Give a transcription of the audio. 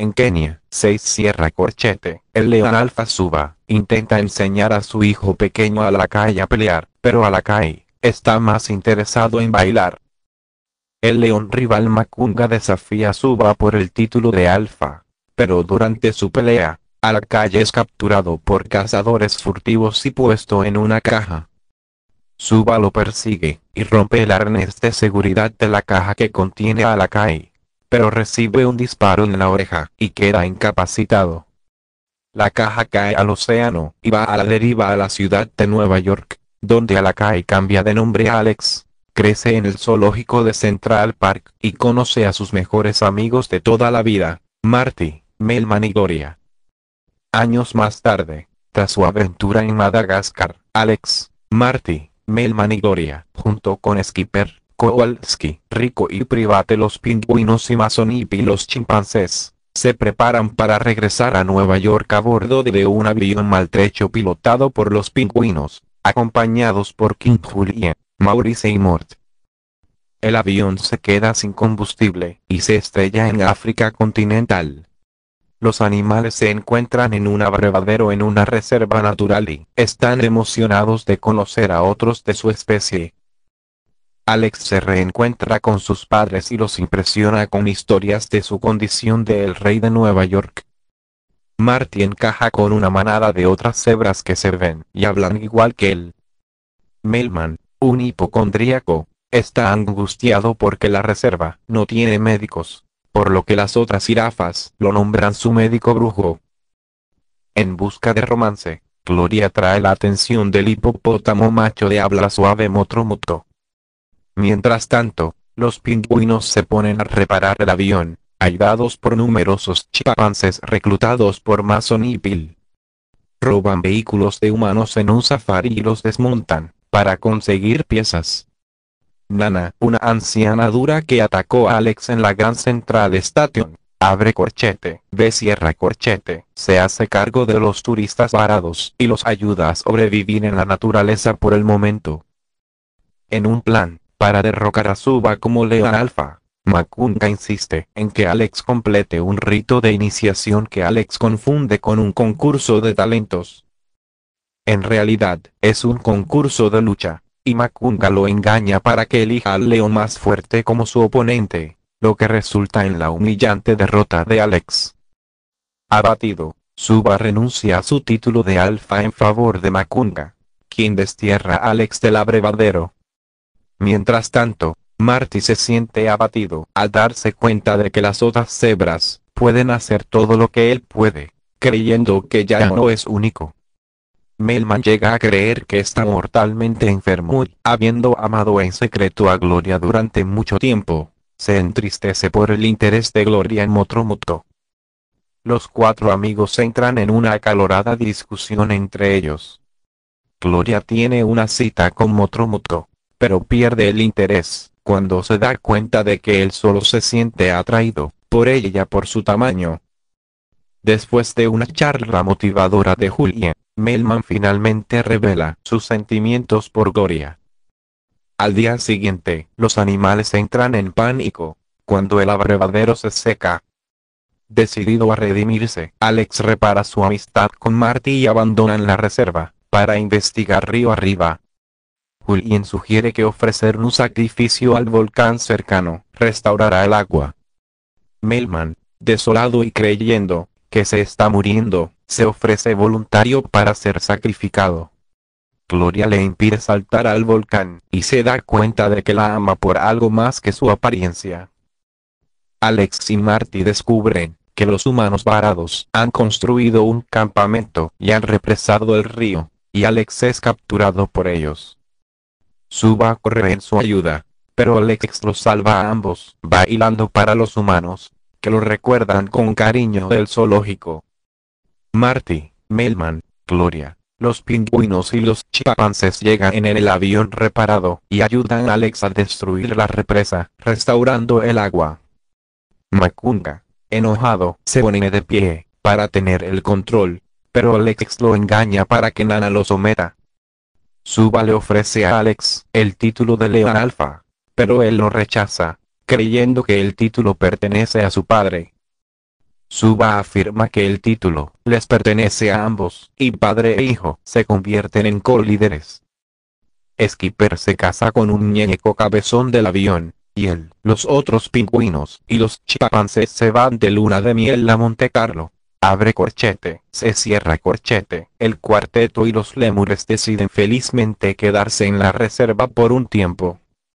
En Kenia, 6 Sierra Corchete, el león alfa suba, intenta enseñar a su hijo pequeño Alakai a pelear, pero Alakai, está más interesado en bailar. El león rival Makunga desafía a Suba por el título de alfa, pero durante su pelea, Alakai es capturado por cazadores furtivos y puesto en una caja. Suba lo persigue, y rompe el arnés de seguridad de la caja que contiene a Alakai pero recibe un disparo en la oreja y queda incapacitado. La caja cae al océano y va a la deriva a la ciudad de Nueva York, donde a la cambia de nombre a Alex. Crece en el zoológico de Central Park y conoce a sus mejores amigos de toda la vida, Marty, Melman y Gloria. Años más tarde, tras su aventura en Madagascar, Alex, Marty, Melman y Gloria, junto con Skipper, Kowalski, Rico y Private los pingüinos y y los chimpancés, se preparan para regresar a Nueva York a bordo de un avión maltrecho pilotado por los pingüinos, acompañados por King Julien, Maurice y Mort. El avión se queda sin combustible y se estrella en África continental. Los animales se encuentran en un abrevadero en una reserva natural y están emocionados de conocer a otros de su especie. Alex se reencuentra con sus padres y los impresiona con historias de su condición de el rey de Nueva York. Marty encaja con una manada de otras cebras que se ven y hablan igual que él. Melman, un hipocondríaco, está angustiado porque la reserva no tiene médicos, por lo que las otras jirafas lo nombran su médico brujo. En busca de romance, Gloria trae la atención del hipopótamo macho de habla suave motromuto. Mientras tanto, los pingüinos se ponen a reparar el avión, ayudados por numerosos chimpancés reclutados por Mason y Bill. Roban vehículos de humanos en un safari y los desmontan, para conseguir piezas. Nana, una anciana dura que atacó a Alex en la Gran Central Station, abre corchete, ve corchete, se hace cargo de los turistas varados y los ayuda a sobrevivir en la naturaleza por el momento. En un plan, para derrocar a Suba como león alfa, Makunga insiste en que Alex complete un rito de iniciación que Alex confunde con un concurso de talentos. En realidad, es un concurso de lucha, y Makunga lo engaña para que elija al león más fuerte como su oponente, lo que resulta en la humillante derrota de Alex. Abatido, Suba renuncia a su título de alfa en favor de Makunga, quien destierra a Alex del abrevadero. Mientras tanto, Marty se siente abatido al darse cuenta de que las otras cebras pueden hacer todo lo que él puede, creyendo que ya no es único. Melman llega a creer que está mortalmente enfermo y, habiendo amado en secreto a Gloria durante mucho tiempo, se entristece por el interés de Gloria en Motromuto. Los cuatro amigos entran en una acalorada discusión entre ellos. Gloria tiene una cita con Motromuto pero pierde el interés, cuando se da cuenta de que él solo se siente atraído, por ella por su tamaño. Después de una charla motivadora de Julia, Melman finalmente revela sus sentimientos por Goria. Al día siguiente, los animales entran en pánico, cuando el abrevadero se seca. Decidido a redimirse, Alex repara su amistad con Marty y abandonan la reserva, para investigar río arriba. Julien sugiere que ofrecer un sacrificio al volcán cercano, restaurará el agua. Melman, desolado y creyendo, que se está muriendo, se ofrece voluntario para ser sacrificado. Gloria le impide saltar al volcán, y se da cuenta de que la ama por algo más que su apariencia. Alex y Marty descubren, que los humanos varados han construido un campamento y han represado el río, y Alex es capturado por ellos. Suba corre en su ayuda, pero Alex lo salva a ambos, bailando para los humanos, que lo recuerdan con cariño del zoológico. Marty, Melman, Gloria, los pingüinos y los chimpancés llegan en el avión reparado y ayudan a Alex a destruir la represa, restaurando el agua. Macunga, enojado, se pone de pie, para tener el control, pero Alex lo engaña para que Nana lo someta. Suba le ofrece a Alex el título de León Alfa, pero él lo rechaza, creyendo que el título pertenece a su padre. Suba afirma que el título les pertenece a ambos, y padre e hijo se convierten en co-líderes. Skipper se casa con un muñeco cabezón del avión, y él, los otros pingüinos y los chimpancés se van de luna de miel a Monte Carlo abre corchete, se cierra corchete. El cuarteto y los lémures deciden felizmente quedarse en la reserva por un tiempo.